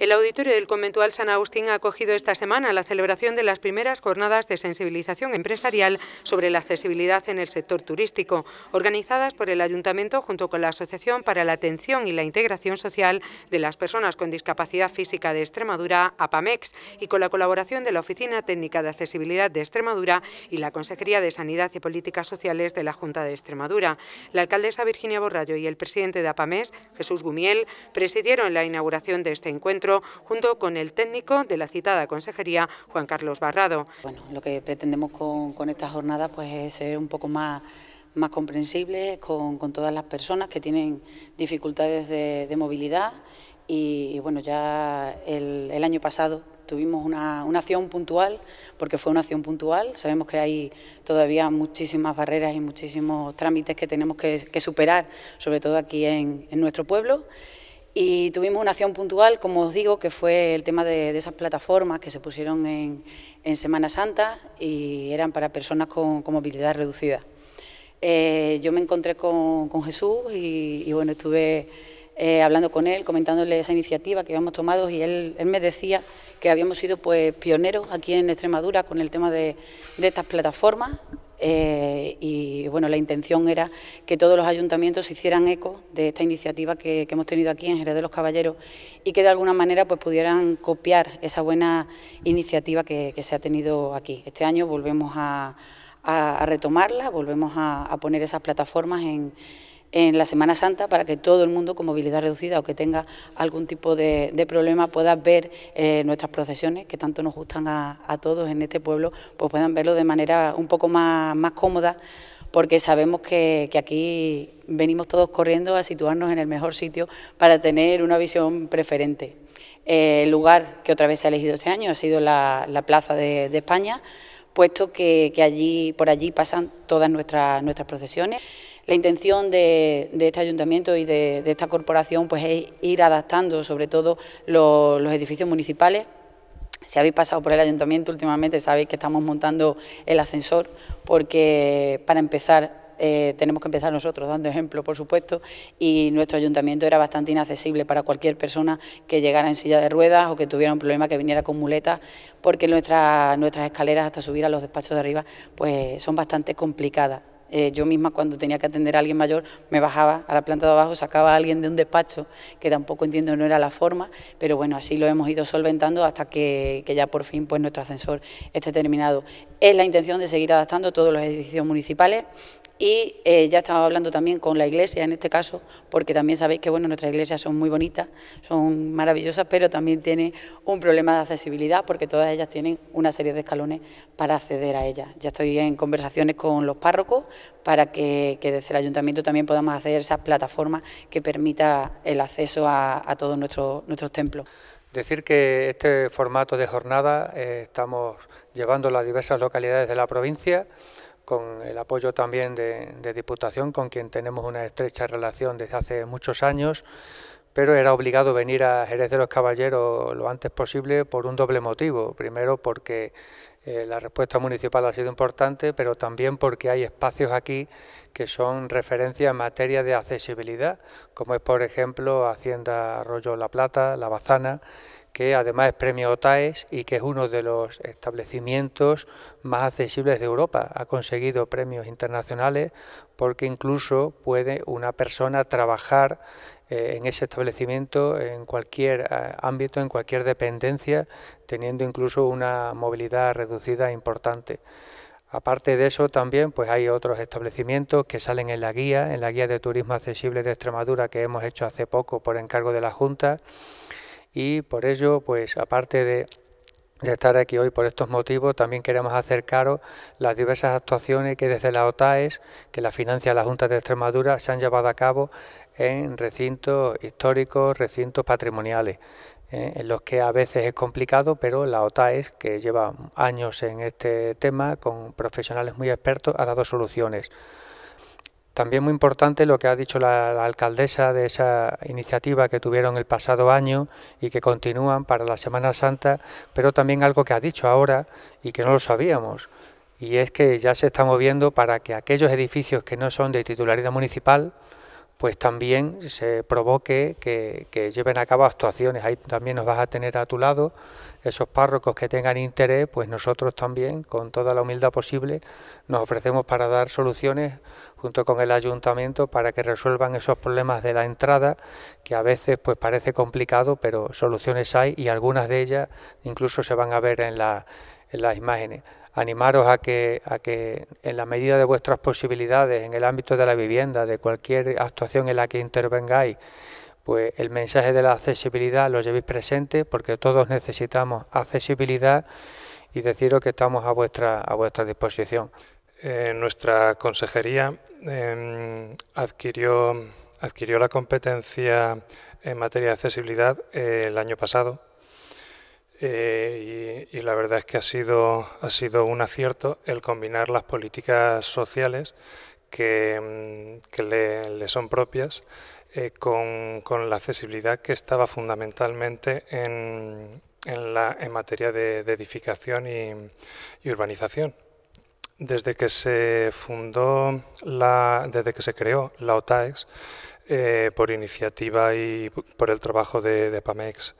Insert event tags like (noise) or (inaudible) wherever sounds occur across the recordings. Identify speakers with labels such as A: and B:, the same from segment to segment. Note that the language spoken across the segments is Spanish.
A: El auditorio del Conventual San Agustín ha acogido esta semana la celebración de las primeras jornadas de sensibilización empresarial sobre la accesibilidad en el sector turístico, organizadas por el Ayuntamiento junto con la Asociación para la Atención y la Integración Social de las Personas con Discapacidad Física de Extremadura, APAMEX, y con la colaboración de la Oficina Técnica de Accesibilidad de Extremadura y la Consejería de Sanidad y Políticas Sociales de la Junta de Extremadura. La alcaldesa Virginia Borrallo y el presidente de APAMEX, Jesús Gumiel, presidieron la inauguración de este encuentro junto con el técnico de la citada consejería, Juan Carlos Barrado. Bueno,
B: lo que pretendemos con, esta jornada... pues, es ser un poco más más comprensibles con, todas las personas que tienen dificultades de, movilidad y, bueno, ya el, año pasado tuvimos una, acción puntual, porque fue una acción puntual, sabemos que hay todavía muchísimas barreras y muchísimos trámites que tenemos que, superar, sobre todo aquí en nuestro pueblo. Y tuvimos una acción puntual, como os digo, que fue el tema de, esas plataformas que se pusieron en, Semana Santa y eran para personas con, movilidad reducida. Eh, yo me encontré con, Jesús y, bueno, estuve eh, hablando con él, comentándole esa iniciativa que habíamos tomado y él, me decía que habíamos sido pues pioneros aquí en Extremadura con el tema de, de estas plataformas eh, y bueno, la intención era que todos los ayuntamientos se hicieran eco de esta iniciativa que, hemos tenido aquí en Jerez de los Caballeros y que de alguna manera pues pudieran copiar esa buena iniciativa que, se ha tenido aquí. Este año volvemos a, retomarla, volvemos a poner esas plataformas en en la Semana Santa para que todo el mundo con movilidad reducida o que tenga algún tipo de, problema pueda ver eh, nuestras procesiones que tanto nos gustan a, todos en este pueblo, pues puedan verlo de manera un poco más, cómoda porque sabemos que, aquí venimos todos corriendo a situarnos en el mejor sitio para tener una visión preferente. el lugar que otra vez se ha elegido este año ha sido la, Plaza de, España, puesto que, allí, por allí pasan todas nuestras procesiones. La intención de, este ayuntamiento y de, esta corporación pues, es ir adaptando sobre todo los, edificios municipales si habéis pasado por el ayuntamiento últimamente sabéis que estamos montando el ascensor porque para empezar eh, tenemos que empezar nosotros dando ejemplo, por supuesto, y nuestro ayuntamiento era bastante inaccesible para cualquier persona que llegara en silla de ruedas o que tuviera un problema que viniera con muletas, porque nuestras escaleras hasta subir a los despachos de arriba pues son bastante complicadas. Eh, yo misma cuando tenía que atender a alguien mayor me bajaba a la planta de abajo, sacaba a alguien de un despacho, que tampoco entiendo no era la forma, pero bueno, así lo hemos ido solventando hasta que, que ya por fin pues nuestro ascensor esté terminado. Es la intención de seguir adaptando todos los edificios municipales y eh, ya estaba hablando también con la iglesia en este caso, porque también sabéis que bueno, nuestras iglesias son muy bonitas, son maravillosas, pero también tienen un problema de accesibilidad porque todas ellas tienen una serie de escalones para acceder a ellas. Ya estoy en conversaciones con los párrocos para que, desde el ayuntamiento también
C: podamos hacer esas plataformas que permita
B: el acceso a, todos nuestros, templos.
C: Decir que este formato de jornada eh, estamos llevando a diversas localidades de la provincia con el apoyo también de, Diputación, con quien tenemos una estrecha relación desde hace muchos años, pero era obligado venir a Jerez de los Caballeros lo antes posible por un doble motivo. Primero, porque eh, la respuesta municipal ha sido importante, pero también porque hay espacios aquí que son referencia en materia de accesibilidad, como es, por ejemplo, Hacienda Arroyo La Plata, La Bazana, que además es premio OTAES y que es uno de los establecimientos más accesibles de Europa. Ha conseguido premios internacionales porque incluso puede una persona trabajar eh, en ese establecimiento en cualquier eh, ámbito, en cualquier dependencia, teniendo incluso una movilidad reducida importante. Aparte de eso también pues hay otros establecimientos que salen en la guía, en la guía de turismo accesible de Extremadura que hemos hecho hace poco por encargo de la Junta y por ello, pues aparte de estar aquí hoy por estos motivos. También queremos acercaros las diversas actuaciones que desde la OTAES, que la financia la Junta de Extremadura, se han llevado a cabo en recintos históricos, recintos patrimoniales, ¿eh? en los que a veces es complicado, pero la OTAES, que lleva años en este tema, con profesionales muy expertos, ha dado soluciones también muy importante lo que ha dicho la, alcaldesa de esa iniciativa que tuvieron el pasado año y que continúan para la Semana Santa, pero también algo que ha dicho ahora y que no lo sabíamos, y es que ya se está moviendo para que aquellos edificios que no son de titularidad municipal, pues también se provoque que, lleven a cabo actuaciones. Ahí también nos vas a tener a tu lado, esos párrocos que tengan interés, pues nosotros también, con toda la humildad posible, nos ofrecemos para dar soluciones junto con el ayuntamiento para que resuelvan esos problemas de la entrada, que a veces pues parece complicado, pero soluciones hay y algunas de ellas incluso se van a ver en las imágenes animaros a que, a que en la medida de vuestras posibilidades, en el ámbito de la vivienda, de cualquier actuación en la que intervengáis, pues el mensaje de la accesibilidad lo llevéis presente porque todos necesitamos accesibilidad y deciros que estamos a vuestra, a vuestra disposición.
D: Eh, nuestra consejería
C: em,
D: adquirió, adquirió la competencia en materia de accesibilidad eh, el año pasado, eh, y, la verdad es que ha sido, ha sido un acierto el combinar las políticas sociales que, mm, le, son propias eh, con, la accesibilidad que estaba fundamentalmente en, materia de, edificación y, urbanización. Desde que se fundó, la, desde que se creó la OTAEX, eh, por iniciativa y por el trabajo de PAMEX,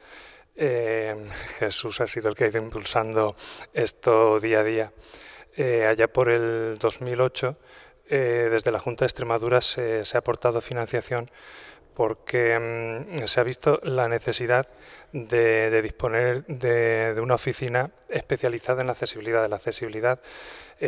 D: eh, (laughs) Jesús ha sido el que ha ido impulsando esto día a día. Eh, allá por el 2008, eh, desde la Junta de Extremadura se, ha aportado financiación porque mm, se ha visto la necesidad de, disponer de, una oficina especializada en la accesibilidad. La accesibilidad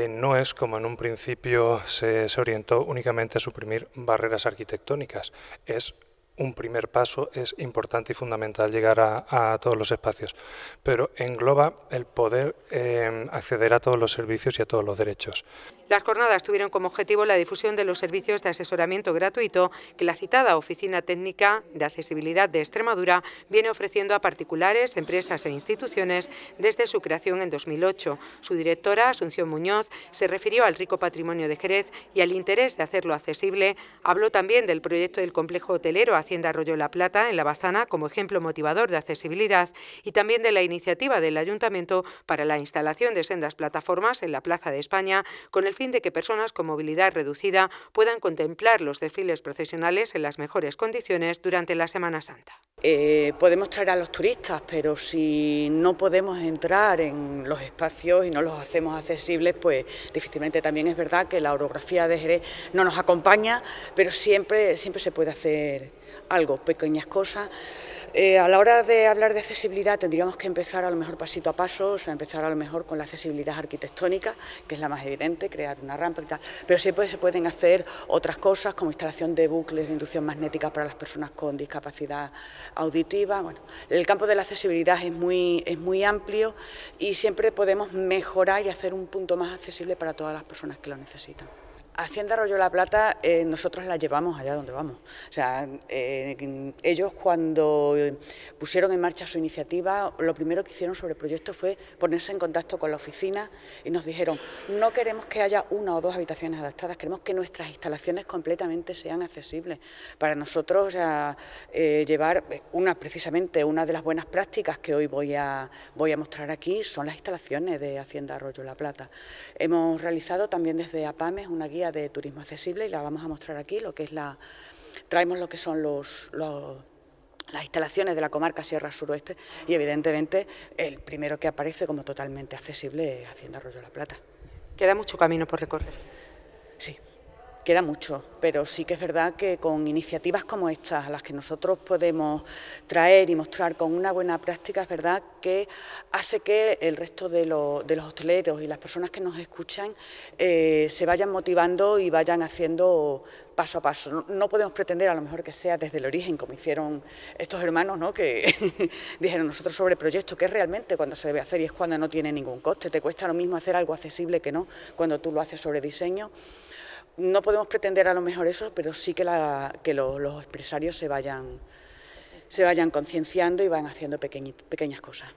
D: no es, como en un principio se, orientó, únicamente a suprimir barreras arquitectónicas, es un primer paso, es importante y fundamental llegar a, todos los espacios, pero engloba el poder eh, acceder a todos los servicios y a todos los derechos.
A: Las jornadas tuvieron como objetivo la difusión de los servicios de asesoramiento gratuito que la citada Oficina Técnica de Accesibilidad de Extremadura viene ofreciendo a particulares, empresas e instituciones desde su creación en 2008. Su directora, Asunción Muñoz, se refirió al rico patrimonio de Jerez y al interés de hacerlo accesible. Habló también del proyecto del complejo hotelero Hacienda Arroyo La Plata, en La Bazana, como ejemplo motivador de accesibilidad y también de la iniciativa del Ayuntamiento para la instalación de sendas plataformas en la Plaza de España, con el fin de que personas con movilidad reducida puedan contemplar los desfiles procesionales en las mejores condiciones durante la Semana Santa. Eh, podemos traer a los
E: turistas, pero si no podemos entrar en los espacios y no los hacemos accesibles, pues difícilmente también es verdad que la orografía de Jerez no nos acompaña, pero siempre, siempre se puede hacer algo, pequeñas cosas. Eh, a la hora de hablar de accesibilidad tendríamos que empezar a lo mejor pasito a paso, o sea, empezar a lo mejor con la accesibilidad arquitectónica, que es la más evidente, crear una rampa y tal, pero siempre se pueden hacer otras cosas como instalación de bucles de inducción magnética para las personas con discapacidad auditiva. Bueno, el campo de la accesibilidad es muy amplio y siempre podemos mejorar y hacer un punto más accesible para todas las personas que lo necesitan. Hacienda Arroyo La Plata eh, nosotros la llevamos allá donde vamos. O sea, eh, ellos cuando pusieron en marcha su iniciativa, lo primero que hicieron sobre el proyecto fue ponerse en contacto con la oficina y nos dijeron, no queremos que haya una o dos habitaciones adaptadas, queremos que nuestras instalaciones completamente sean accesibles. Para nosotros, o sea, eh, llevar una, precisamente una de las buenas prácticas que hoy voy a, voy a mostrar aquí son las instalaciones de Hacienda Arroyo La Plata. Hemos realizado también desde APAMES una guía de Turismo Accesible y la vamos a mostrar aquí, lo que es la... traemos lo que son los, las instalaciones de la comarca Sierra Suroeste y evidentemente el primero que aparece como totalmente accesible es Hacienda Arroyo la Plata. Queda mucho camino por recorrer queda mucho, pero sí que es verdad que con iniciativas como estas, las que nosotros podemos traer y mostrar con una buena práctica, es verdad que hace que el resto de, los hosteleros y las personas que nos escuchan eh, se vayan motivando y vayan haciendo paso a paso. No, podemos pretender a lo mejor que sea desde el origen, como hicieron estos hermanos, ¿no? que (laughs) dijeron nosotros sobre proyecto, que es realmente cuando se debe hacer y es cuando no tiene ningún coste. Te cuesta lo mismo hacer algo accesible que no cuando tú lo haces sobre diseño no podemos pretender a lo mejor eso, pero sí que, que los empresarios se vayan, concienciando y van haciendo pequeñas cosas.